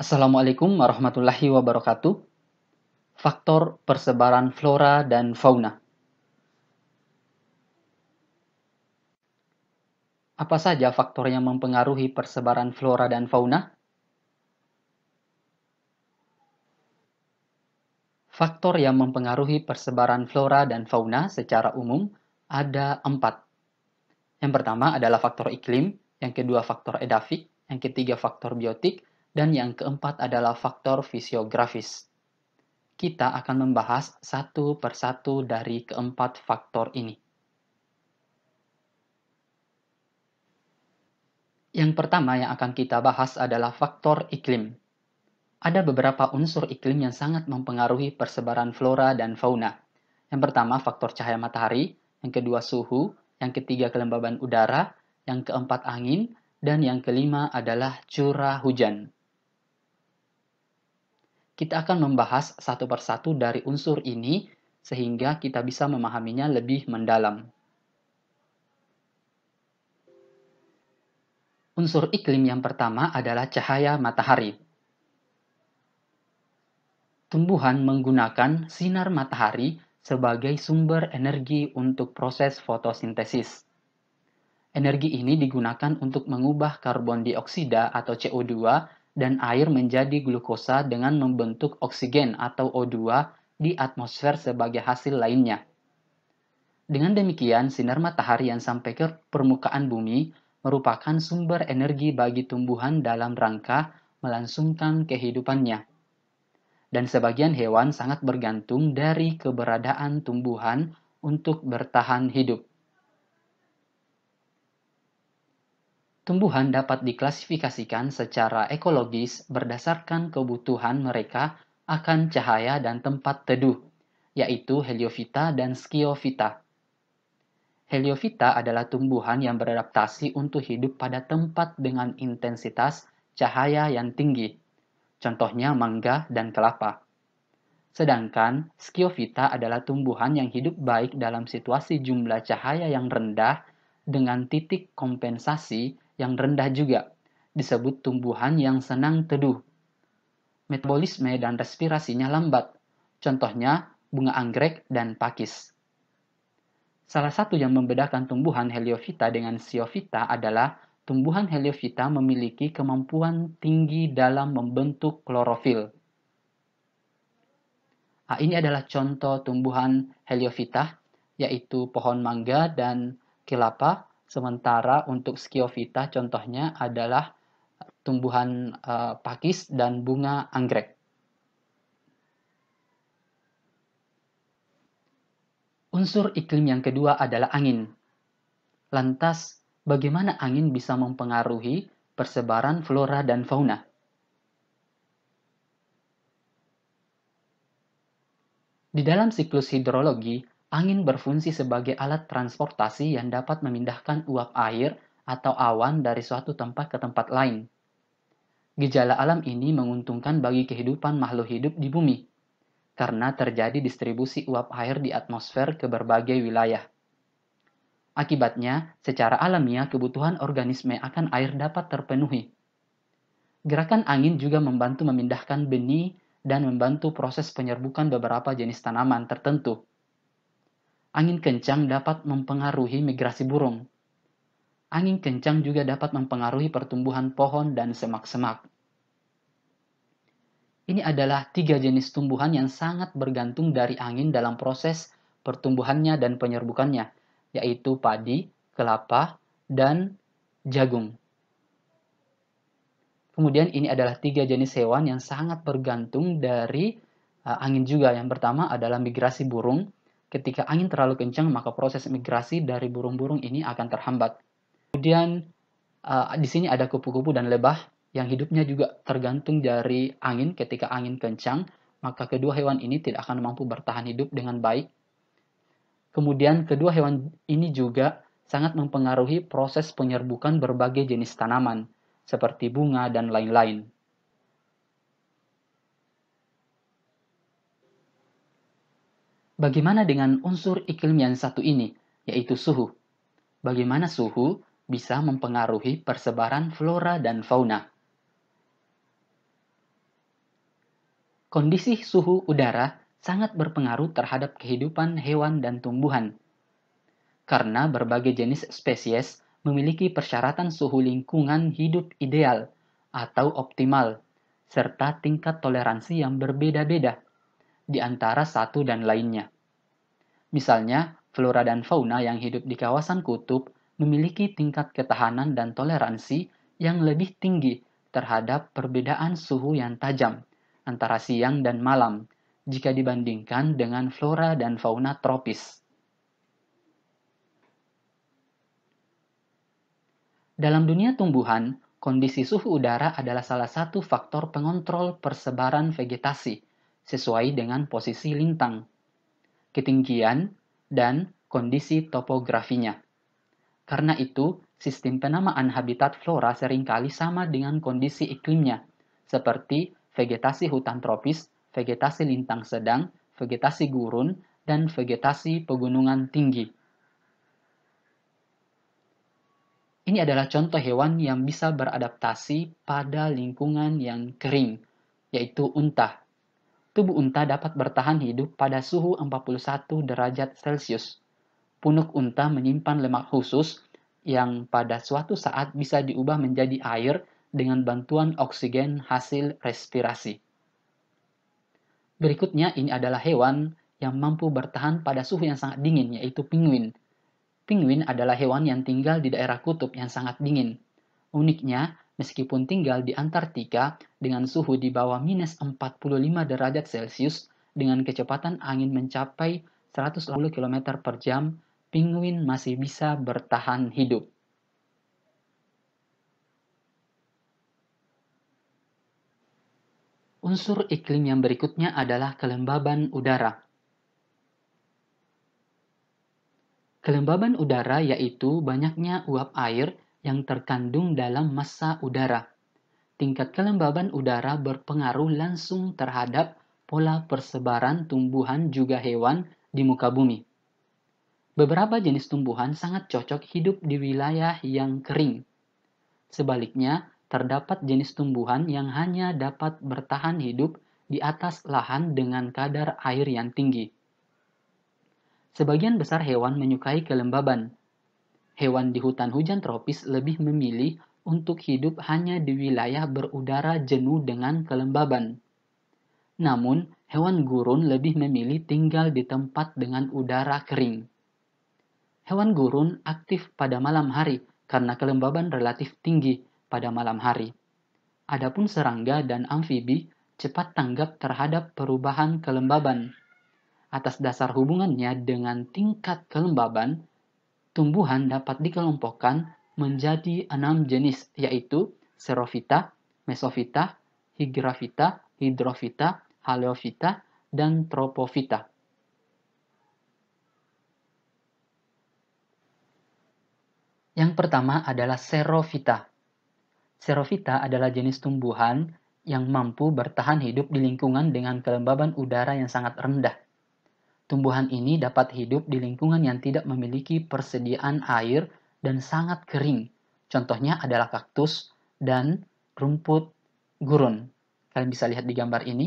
Assalamualaikum warahmatullahi wabarakatuh. Faktor persebaran flora dan fauna. Apa saja faktor yang mempengaruhi persebaran flora dan fauna? Faktor yang mempengaruhi persebaran flora dan fauna secara umum ada empat. Yang pertama adalah faktor iklim, yang kedua faktor edafik, yang ketiga faktor biotik, dan yang keempat adalah faktor fisiografis. Kita akan membahas satu persatu dari keempat faktor ini. Yang pertama yang akan kita bahas adalah faktor iklim. Ada beberapa unsur iklim yang sangat mempengaruhi persebaran flora dan fauna. Yang pertama faktor cahaya matahari, yang kedua suhu, yang ketiga kelembaban udara, yang keempat angin, dan yang kelima adalah curah hujan. Kita akan membahas satu persatu dari unsur ini sehingga kita bisa memahaminya lebih mendalam. Unsur iklim yang pertama adalah cahaya matahari. Tumbuhan menggunakan sinar matahari sebagai sumber energi untuk proses fotosintesis. Energi ini digunakan untuk mengubah karbon dioksida atau CO2 dan air menjadi glukosa dengan membentuk oksigen atau O2 di atmosfer sebagai hasil lainnya. Dengan demikian, sinar matahari yang sampai ke permukaan bumi merupakan sumber energi bagi tumbuhan dalam rangka melangsungkan kehidupannya. Dan sebagian hewan sangat bergantung dari keberadaan tumbuhan untuk bertahan hidup. tumbuhan dapat diklasifikasikan secara ekologis berdasarkan kebutuhan mereka akan cahaya dan tempat teduh, yaitu heliofita dan skiofita. Heliofita adalah tumbuhan yang beradaptasi untuk hidup pada tempat dengan intensitas cahaya yang tinggi, contohnya mangga dan kelapa. Sedangkan skiofita adalah tumbuhan yang hidup baik dalam situasi jumlah cahaya yang rendah dengan titik kompensasi yang rendah juga, disebut tumbuhan yang senang teduh. Metabolisme dan respirasinya lambat, contohnya bunga anggrek dan pakis. Salah satu yang membedakan tumbuhan heliofita dengan siofita adalah tumbuhan heliofita memiliki kemampuan tinggi dalam membentuk klorofil. Nah, ini adalah contoh tumbuhan heliofita, yaitu pohon mangga dan kelapa Sementara untuk skiofita contohnya adalah tumbuhan uh, pakis dan bunga anggrek. Unsur iklim yang kedua adalah angin. Lantas, bagaimana angin bisa mempengaruhi persebaran flora dan fauna? Di dalam siklus hidrologi, Angin berfungsi sebagai alat transportasi yang dapat memindahkan uap air atau awan dari suatu tempat ke tempat lain. Gejala alam ini menguntungkan bagi kehidupan makhluk hidup di bumi, karena terjadi distribusi uap air di atmosfer ke berbagai wilayah. Akibatnya, secara alamiah kebutuhan organisme akan air dapat terpenuhi. Gerakan angin juga membantu memindahkan benih dan membantu proses penyerbukan beberapa jenis tanaman tertentu Angin kencang dapat mempengaruhi migrasi burung. Angin kencang juga dapat mempengaruhi pertumbuhan pohon dan semak-semak. Ini adalah tiga jenis tumbuhan yang sangat bergantung dari angin dalam proses pertumbuhannya dan penyerbukannya, yaitu padi, kelapa, dan jagung. Kemudian ini adalah tiga jenis hewan yang sangat bergantung dari eh, angin juga. Yang pertama adalah migrasi burung, Ketika angin terlalu kencang, maka proses migrasi dari burung-burung ini akan terhambat. Kemudian uh, di sini ada kupu-kupu dan lebah yang hidupnya juga tergantung dari angin. Ketika angin kencang, maka kedua hewan ini tidak akan mampu bertahan hidup dengan baik. Kemudian kedua hewan ini juga sangat mempengaruhi proses penyerbukan berbagai jenis tanaman seperti bunga dan lain-lain. Bagaimana dengan unsur iklim yang satu ini, yaitu suhu? Bagaimana suhu bisa mempengaruhi persebaran flora dan fauna? Kondisi suhu udara sangat berpengaruh terhadap kehidupan hewan dan tumbuhan. Karena berbagai jenis spesies memiliki persyaratan suhu lingkungan hidup ideal atau optimal, serta tingkat toleransi yang berbeda-beda di antara satu dan lainnya. Misalnya, flora dan fauna yang hidup di kawasan kutub memiliki tingkat ketahanan dan toleransi yang lebih tinggi terhadap perbedaan suhu yang tajam antara siang dan malam jika dibandingkan dengan flora dan fauna tropis. Dalam dunia tumbuhan, kondisi suhu udara adalah salah satu faktor pengontrol persebaran vegetasi sesuai dengan posisi lintang, ketinggian, dan kondisi topografinya. Karena itu, sistem penamaan habitat flora seringkali sama dengan kondisi iklimnya, seperti vegetasi hutan tropis, vegetasi lintang sedang, vegetasi gurun, dan vegetasi pegunungan tinggi. Ini adalah contoh hewan yang bisa beradaptasi pada lingkungan yang kering, yaitu unta tubuh unta dapat bertahan hidup pada suhu 41 derajat Celcius. Punuk unta menyimpan lemak khusus yang pada suatu saat bisa diubah menjadi air dengan bantuan oksigen hasil respirasi. Berikutnya ini adalah hewan yang mampu bertahan pada suhu yang sangat dingin, yaitu penguin. Penguin adalah hewan yang tinggal di daerah kutub yang sangat dingin. Uniknya, Meskipun tinggal di Antartika dengan suhu di bawah minus 45 derajat Celcius dengan kecepatan angin mencapai 180 km per jam, penguin masih bisa bertahan hidup. Unsur iklim yang berikutnya adalah kelembaban udara. Kelembaban udara yaitu banyaknya uap air yang terkandung dalam massa udara. Tingkat kelembaban udara berpengaruh langsung terhadap pola persebaran tumbuhan juga hewan di muka bumi. Beberapa jenis tumbuhan sangat cocok hidup di wilayah yang kering. Sebaliknya, terdapat jenis tumbuhan yang hanya dapat bertahan hidup di atas lahan dengan kadar air yang tinggi. Sebagian besar hewan menyukai kelembaban, hewan di hutan hujan tropis lebih memilih untuk hidup hanya di wilayah berudara jenuh dengan kelembaban. Namun, hewan gurun lebih memilih tinggal di tempat dengan udara kering. Hewan gurun aktif pada malam hari karena kelembaban relatif tinggi pada malam hari. Adapun serangga dan amfibi cepat tanggap terhadap perubahan kelembaban. Atas dasar hubungannya dengan tingkat kelembaban, tumbuhan dapat dikelompokkan menjadi enam jenis, yaitu serofita, mesofita, higrafita, hidrofita, haleofita, dan tropofita. Yang pertama adalah serofita. Serofita adalah jenis tumbuhan yang mampu bertahan hidup di lingkungan dengan kelembaban udara yang sangat rendah. Tumbuhan ini dapat hidup di lingkungan yang tidak memiliki persediaan air dan sangat kering. Contohnya adalah kaktus dan rumput gurun. Kalian bisa lihat di gambar ini.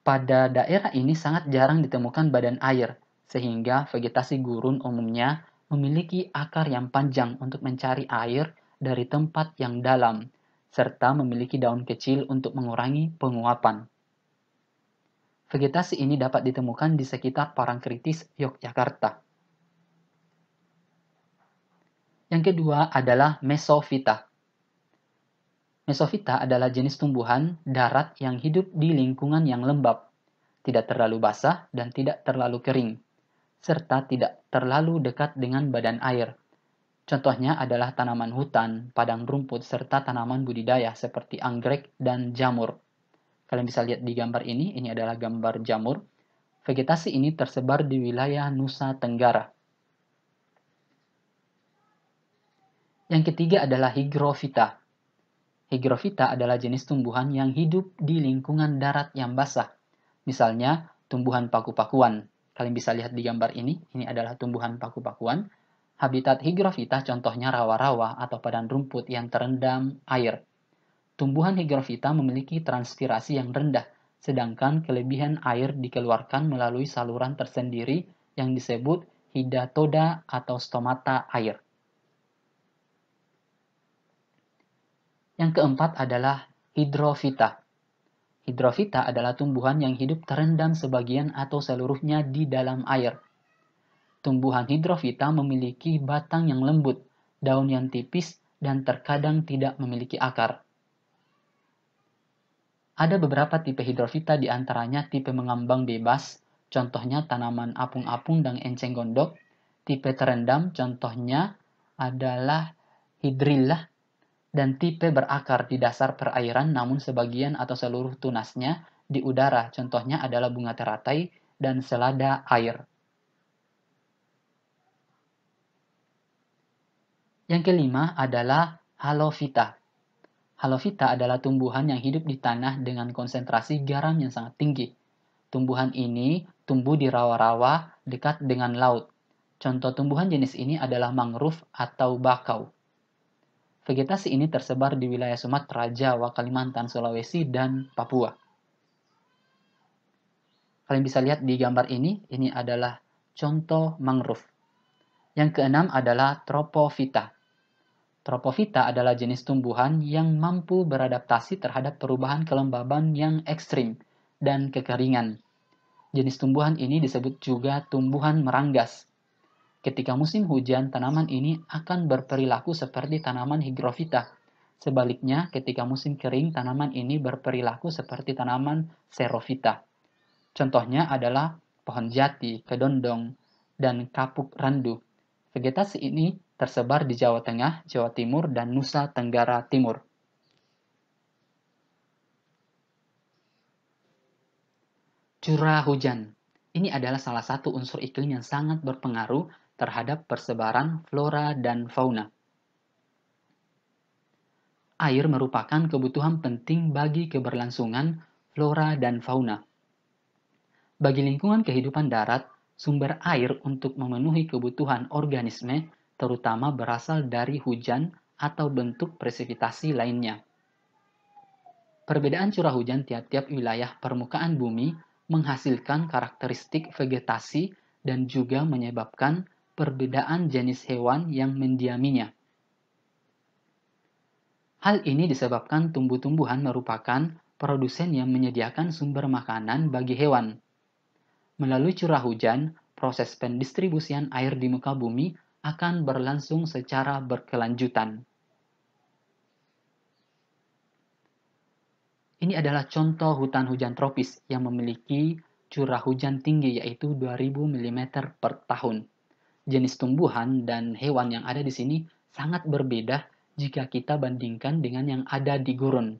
Pada daerah ini sangat jarang ditemukan badan air, sehingga vegetasi gurun umumnya memiliki akar yang panjang untuk mencari air dari tempat yang dalam, serta memiliki daun kecil untuk mengurangi penguapan. Vegetasi ini dapat ditemukan di sekitar parang kritis Yogyakarta. Yang kedua adalah mesofita. Mesofita adalah jenis tumbuhan darat yang hidup di lingkungan yang lembab, tidak terlalu basah dan tidak terlalu kering, serta tidak terlalu dekat dengan badan air. Contohnya adalah tanaman hutan, padang rumput, serta tanaman budidaya seperti anggrek dan jamur. Kalian bisa lihat di gambar ini, ini adalah gambar jamur. Vegetasi ini tersebar di wilayah Nusa Tenggara. Yang ketiga adalah higrofita. Higrofita adalah jenis tumbuhan yang hidup di lingkungan darat yang basah. Misalnya, tumbuhan paku-pakuan. Kalian bisa lihat di gambar ini, ini adalah tumbuhan paku-pakuan. Habitat higrofita contohnya rawa-rawa atau padang rumput yang terendam air. Tumbuhan higrovita memiliki transpirasi yang rendah, sedangkan kelebihan air dikeluarkan melalui saluran tersendiri yang disebut hidatoda atau stomata air. Yang keempat adalah hidrofita. Hidrofita adalah tumbuhan yang hidup terendam sebagian atau seluruhnya di dalam air. Tumbuhan hidrofita memiliki batang yang lembut, daun yang tipis, dan terkadang tidak memiliki akar. Ada beberapa tipe hidrofita di antaranya tipe mengambang bebas, contohnya tanaman apung-apung dan enceng gondok. Tipe terendam, contohnya adalah hidrilla. dan tipe berakar di dasar perairan namun sebagian atau seluruh tunasnya di udara, contohnya adalah bunga teratai dan selada air. Yang kelima adalah halofita. Halofita adalah tumbuhan yang hidup di tanah dengan konsentrasi garam yang sangat tinggi. Tumbuhan ini tumbuh di rawa-rawa dekat dengan laut. Contoh tumbuhan jenis ini adalah mangrove atau bakau. Vegetasi ini tersebar di wilayah Sumatera, Jawa, Kalimantan, Sulawesi, dan Papua. Kalian bisa lihat di gambar ini, ini adalah contoh mangrove. Yang keenam adalah tropofita. Tropofita adalah jenis tumbuhan yang mampu beradaptasi terhadap perubahan kelembaban yang ekstrim dan kekeringan. Jenis tumbuhan ini disebut juga tumbuhan meranggas. Ketika musim hujan, tanaman ini akan berperilaku seperti tanaman higrofita. Sebaliknya, ketika musim kering, tanaman ini berperilaku seperti tanaman serovita. Contohnya adalah pohon jati, kedondong, dan kapuk randu. Vegetasi ini tersebar di Jawa Tengah, Jawa Timur, dan Nusa Tenggara Timur. Curah hujan ini adalah salah satu unsur iklim yang sangat berpengaruh terhadap persebaran flora dan fauna. Air merupakan kebutuhan penting bagi keberlangsungan flora dan fauna. Bagi lingkungan kehidupan darat, sumber air untuk memenuhi kebutuhan organisme terutama berasal dari hujan atau bentuk presipitasi lainnya. Perbedaan curah hujan tiap-tiap wilayah permukaan bumi menghasilkan karakteristik vegetasi dan juga menyebabkan perbedaan jenis hewan yang mendiaminya. Hal ini disebabkan tumbuh-tumbuhan merupakan produsen yang menyediakan sumber makanan bagi hewan. Melalui curah hujan, proses pendistribusian air di muka bumi akan berlangsung secara berkelanjutan. Ini adalah contoh hutan hujan tropis yang memiliki curah hujan tinggi yaitu 2000 mm per tahun. Jenis tumbuhan dan hewan yang ada di sini sangat berbeda jika kita bandingkan dengan yang ada di gurun.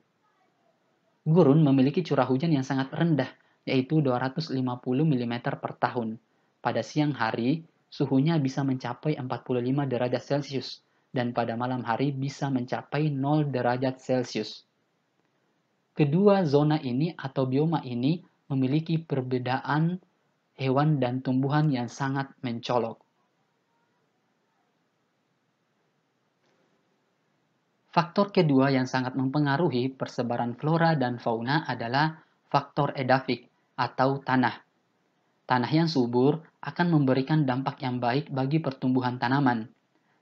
Gurun memiliki curah hujan yang sangat rendah, yaitu 250 mm per tahun. Pada siang hari, suhunya bisa mencapai 45 derajat Celcius dan pada malam hari bisa mencapai 0 derajat Celcius. Kedua zona ini atau bioma ini memiliki perbedaan hewan dan tumbuhan yang sangat mencolok. Faktor kedua yang sangat mempengaruhi persebaran flora dan fauna adalah faktor edafik atau tanah. Tanah yang subur akan memberikan dampak yang baik bagi pertumbuhan tanaman.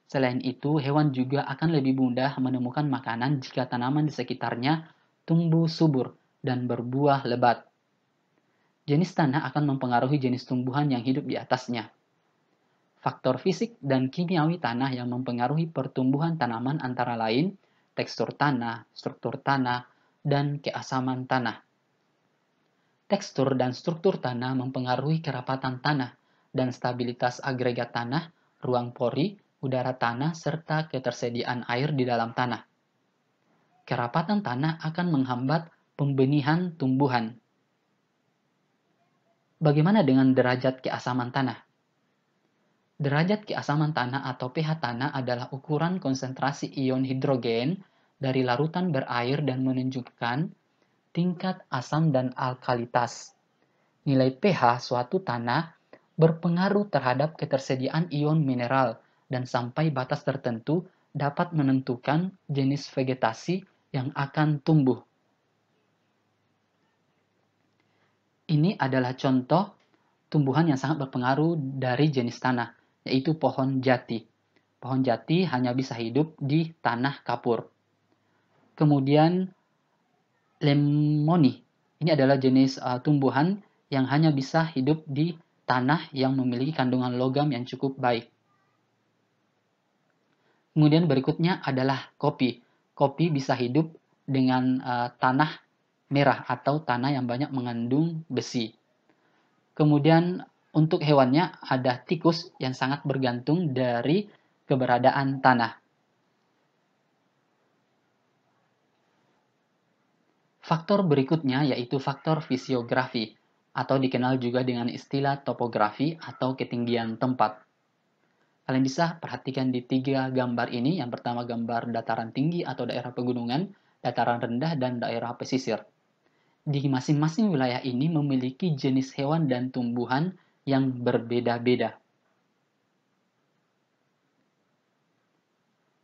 Selain itu, hewan juga akan lebih mudah menemukan makanan jika tanaman di sekitarnya tumbuh subur dan berbuah lebat. Jenis tanah akan mempengaruhi jenis tumbuhan yang hidup di atasnya. Faktor fisik dan kimiawi tanah yang mempengaruhi pertumbuhan tanaman antara lain tekstur tanah, struktur tanah, dan keasaman tanah tekstur dan struktur tanah mempengaruhi kerapatan tanah dan stabilitas agregat tanah, ruang pori, udara tanah, serta ketersediaan air di dalam tanah. Kerapatan tanah akan menghambat pembenihan tumbuhan. Bagaimana dengan derajat keasaman tanah? Derajat keasaman tanah atau pH tanah adalah ukuran konsentrasi ion hidrogen dari larutan berair dan menunjukkan tingkat asam dan alkalitas. Nilai pH suatu tanah berpengaruh terhadap ketersediaan ion mineral dan sampai batas tertentu dapat menentukan jenis vegetasi yang akan tumbuh. Ini adalah contoh tumbuhan yang sangat berpengaruh dari jenis tanah, yaitu pohon jati. Pohon jati hanya bisa hidup di tanah kapur. Kemudian lemoni. Ini adalah jenis uh, tumbuhan yang hanya bisa hidup di tanah yang memiliki kandungan logam yang cukup baik. Kemudian berikutnya adalah kopi. Kopi bisa hidup dengan uh, tanah merah atau tanah yang banyak mengandung besi. Kemudian untuk hewannya ada tikus yang sangat bergantung dari keberadaan tanah. Faktor berikutnya yaitu faktor fisiografi, atau dikenal juga dengan istilah topografi atau ketinggian tempat. Kalian bisa perhatikan di tiga gambar ini, yang pertama gambar dataran tinggi atau daerah pegunungan, dataran rendah, dan daerah pesisir. Di masing-masing wilayah ini memiliki jenis hewan dan tumbuhan yang berbeda-beda.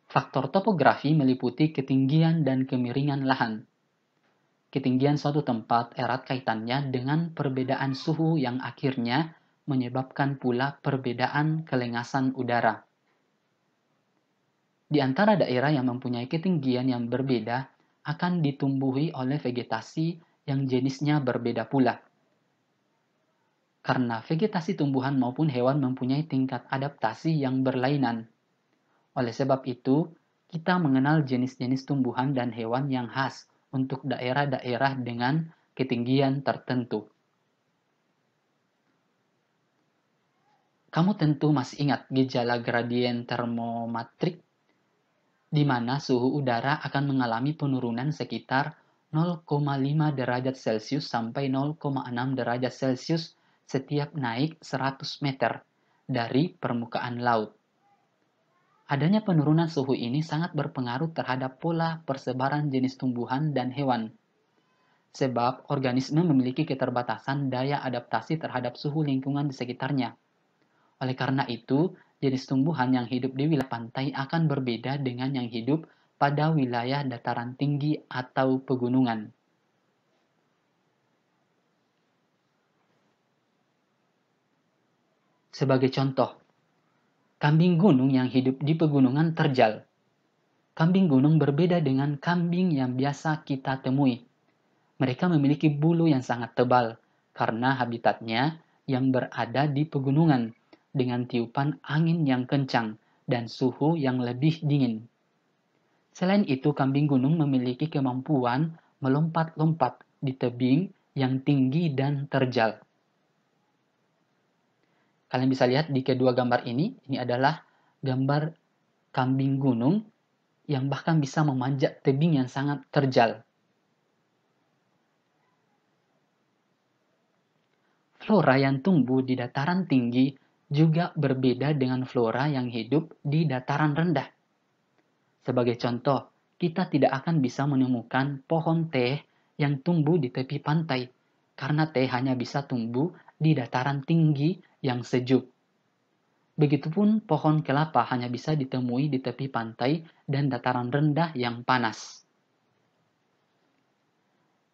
Faktor topografi meliputi ketinggian dan kemiringan lahan. Ketinggian suatu tempat erat kaitannya dengan perbedaan suhu yang akhirnya menyebabkan pula perbedaan kelengasan udara. Di antara daerah yang mempunyai ketinggian yang berbeda akan ditumbuhi oleh vegetasi yang jenisnya berbeda pula. Karena vegetasi tumbuhan maupun hewan mempunyai tingkat adaptasi yang berlainan. Oleh sebab itu, kita mengenal jenis-jenis tumbuhan dan hewan yang khas untuk daerah-daerah dengan ketinggian tertentu. Kamu tentu masih ingat gejala gradien termometrik di mana suhu udara akan mengalami penurunan sekitar 0,5 derajat Celcius sampai 0,6 derajat Celcius setiap naik 100 meter dari permukaan laut. Adanya penurunan suhu ini sangat berpengaruh terhadap pola persebaran jenis tumbuhan dan hewan. Sebab organisme memiliki keterbatasan daya adaptasi terhadap suhu lingkungan di sekitarnya. Oleh karena itu, jenis tumbuhan yang hidup di wilayah pantai akan berbeda dengan yang hidup pada wilayah dataran tinggi atau pegunungan. Sebagai contoh, Kambing gunung yang hidup di pegunungan terjal. Kambing gunung berbeda dengan kambing yang biasa kita temui. Mereka memiliki bulu yang sangat tebal karena habitatnya yang berada di pegunungan dengan tiupan angin yang kencang dan suhu yang lebih dingin. Selain itu, kambing gunung memiliki kemampuan melompat-lompat di tebing yang tinggi dan terjal. Kalian bisa lihat di kedua gambar ini, ini adalah gambar kambing gunung yang bahkan bisa memanjat tebing yang sangat terjal. Flora yang tumbuh di dataran tinggi juga berbeda dengan flora yang hidup di dataran rendah. Sebagai contoh, kita tidak akan bisa menemukan pohon teh yang tumbuh di tepi pantai, karena teh hanya bisa tumbuh di dataran tinggi yang sejuk. Begitupun pohon kelapa hanya bisa ditemui di tepi pantai dan dataran rendah yang panas.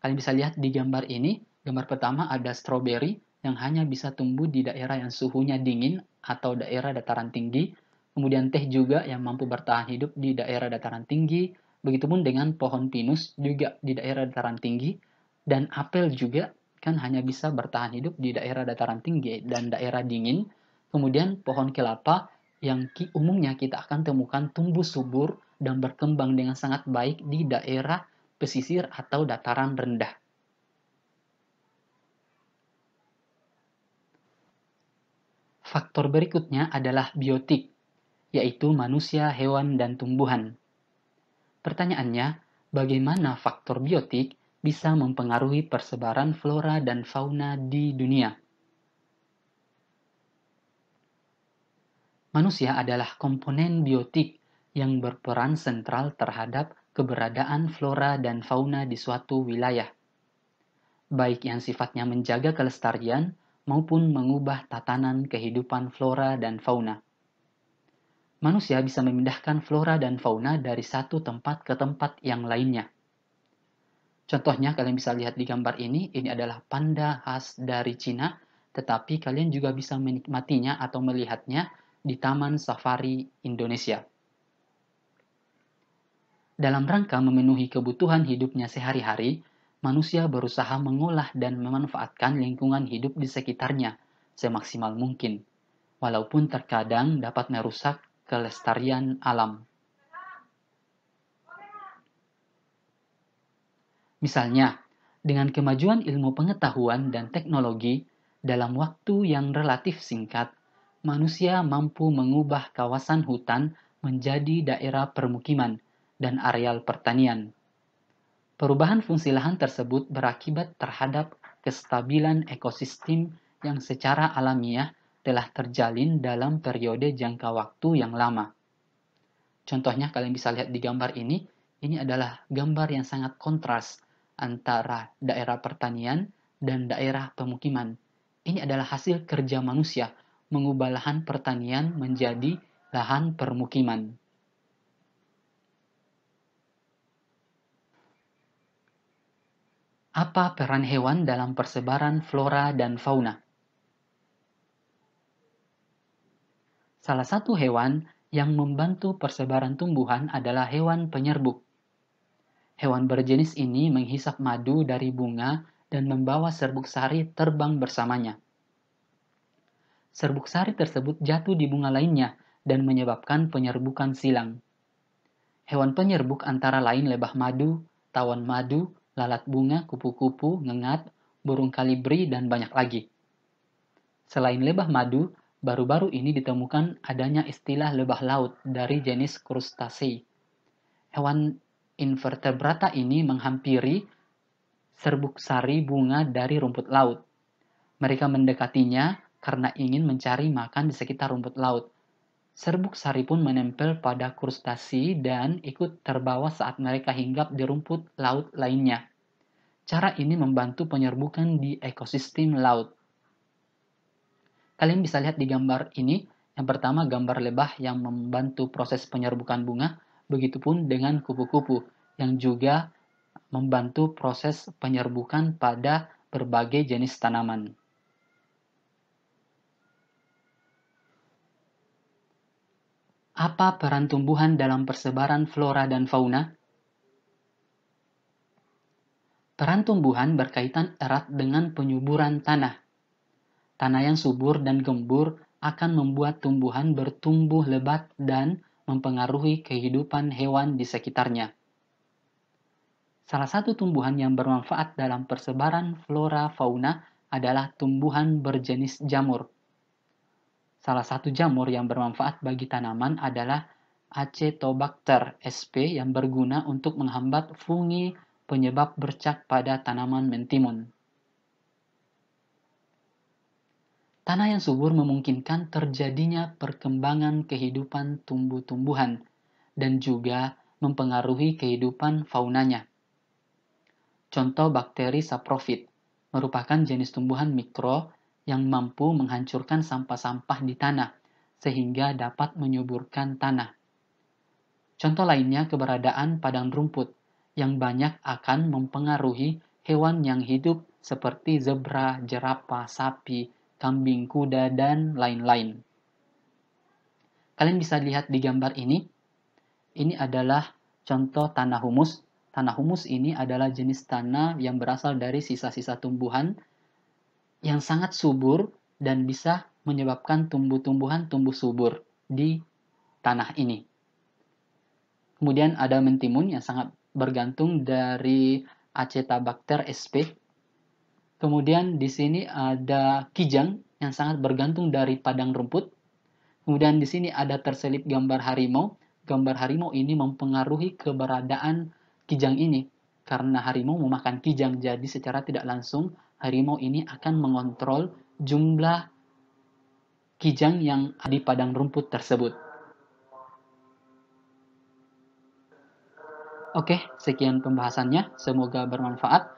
Kalian bisa lihat di gambar ini, gambar pertama ada stroberi yang hanya bisa tumbuh di daerah yang suhunya dingin atau daerah dataran tinggi, kemudian teh juga yang mampu bertahan hidup di daerah dataran tinggi, begitupun dengan pohon pinus juga di daerah dataran tinggi, dan apel juga kan hanya bisa bertahan hidup di daerah dataran tinggi dan daerah dingin. Kemudian pohon kelapa yang umumnya kita akan temukan tumbuh subur dan berkembang dengan sangat baik di daerah pesisir atau dataran rendah. Faktor berikutnya adalah biotik, yaitu manusia, hewan, dan tumbuhan. Pertanyaannya, bagaimana faktor biotik bisa mempengaruhi persebaran flora dan fauna di dunia. Manusia adalah komponen biotik yang berperan sentral terhadap keberadaan flora dan fauna di suatu wilayah, baik yang sifatnya menjaga kelestarian maupun mengubah tatanan kehidupan flora dan fauna. Manusia bisa memindahkan flora dan fauna dari satu tempat ke tempat yang lainnya. Contohnya kalian bisa lihat di gambar ini, ini adalah panda khas dari Cina, tetapi kalian juga bisa menikmatinya atau melihatnya di Taman Safari Indonesia. Dalam rangka memenuhi kebutuhan hidupnya sehari-hari, manusia berusaha mengolah dan memanfaatkan lingkungan hidup di sekitarnya semaksimal mungkin, walaupun terkadang dapat merusak kelestarian alam. Misalnya, dengan kemajuan ilmu pengetahuan dan teknologi dalam waktu yang relatif singkat, manusia mampu mengubah kawasan hutan menjadi daerah permukiman dan areal pertanian. Perubahan fungsi lahan tersebut berakibat terhadap kestabilan ekosistem yang secara alamiah telah terjalin dalam periode jangka waktu yang lama. Contohnya kalian bisa lihat di gambar ini, ini adalah gambar yang sangat kontras antara daerah pertanian dan daerah pemukiman. Ini adalah hasil kerja manusia mengubah lahan pertanian menjadi lahan permukiman. Apa peran hewan dalam persebaran flora dan fauna? Salah satu hewan yang membantu persebaran tumbuhan adalah hewan penyerbuk. Hewan berjenis ini menghisap madu dari bunga dan membawa serbuk sari terbang bersamanya. Serbuk sari tersebut jatuh di bunga lainnya dan menyebabkan penyerbukan silang. Hewan penyerbuk antara lain lebah madu, tawon madu, lalat bunga, kupu-kupu, ngengat, burung kalibri, dan banyak lagi. Selain lebah madu, baru-baru ini ditemukan adanya istilah lebah laut dari jenis krustasei. Hewan invertebrata ini menghampiri serbuk sari bunga dari rumput laut. Mereka mendekatinya karena ingin mencari makan di sekitar rumput laut. Serbuk sari pun menempel pada krustasi dan ikut terbawa saat mereka hinggap di rumput laut lainnya. Cara ini membantu penyerbukan di ekosistem laut. Kalian bisa lihat di gambar ini, yang pertama gambar lebah yang membantu proses penyerbukan bunga, Begitupun dengan kupu-kupu yang juga membantu proses penyerbukan pada berbagai jenis tanaman. Apa peran tumbuhan dalam persebaran flora dan fauna? Peran tumbuhan berkaitan erat dengan penyuburan tanah. Tanah yang subur dan gembur akan membuat tumbuhan bertumbuh lebat dan mempengaruhi kehidupan hewan di sekitarnya. Salah satu tumbuhan yang bermanfaat dalam persebaran flora fauna adalah tumbuhan berjenis jamur. Salah satu jamur yang bermanfaat bagi tanaman adalah Acetobacter sp yang berguna untuk menghambat fungi penyebab bercak pada tanaman mentimun. Tanah yang subur memungkinkan terjadinya perkembangan kehidupan tumbuh-tumbuhan dan juga mempengaruhi kehidupan faunanya. Contoh bakteri saprofit merupakan jenis tumbuhan mikro yang mampu menghancurkan sampah-sampah di tanah sehingga dapat menyuburkan tanah. Contoh lainnya keberadaan padang rumput yang banyak akan mempengaruhi hewan yang hidup seperti zebra, jerapah, sapi, kambing, kuda, dan lain-lain. Kalian bisa lihat di gambar ini. Ini adalah contoh tanah humus. Tanah humus ini adalah jenis tanah yang berasal dari sisa-sisa tumbuhan yang sangat subur dan bisa menyebabkan tumbuh-tumbuhan tumbuh subur di tanah ini. Kemudian ada mentimun yang sangat bergantung dari acetabacter sp Kemudian di sini ada kijang yang sangat bergantung dari padang rumput. Kemudian di sini ada terselip gambar harimau. Gambar harimau ini mempengaruhi keberadaan kijang ini karena harimau memakan kijang. Jadi secara tidak langsung harimau ini akan mengontrol jumlah kijang yang di padang rumput tersebut. Oke, sekian pembahasannya. Semoga bermanfaat.